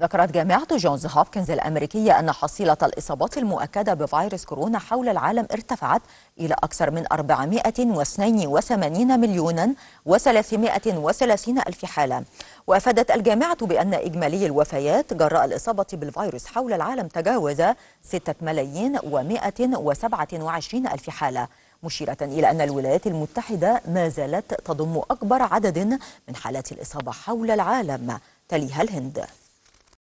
ذكرت جامعة جونز هوبكنز الأمريكية أن حصيلة الإصابات المؤكدة بفيروس كورونا حول العالم ارتفعت إلى أكثر من 482 مليون و330 ألف حالة وأفادت الجامعة بأن إجمالي الوفيات جراء الإصابة بالفيروس حول العالم تجاوز 6 ملايين و127 ألف حالة مشيرة إلى أن الولايات المتحدة ما زالت تضم أكبر عدد من حالات الإصابة حول العالم تليها الهند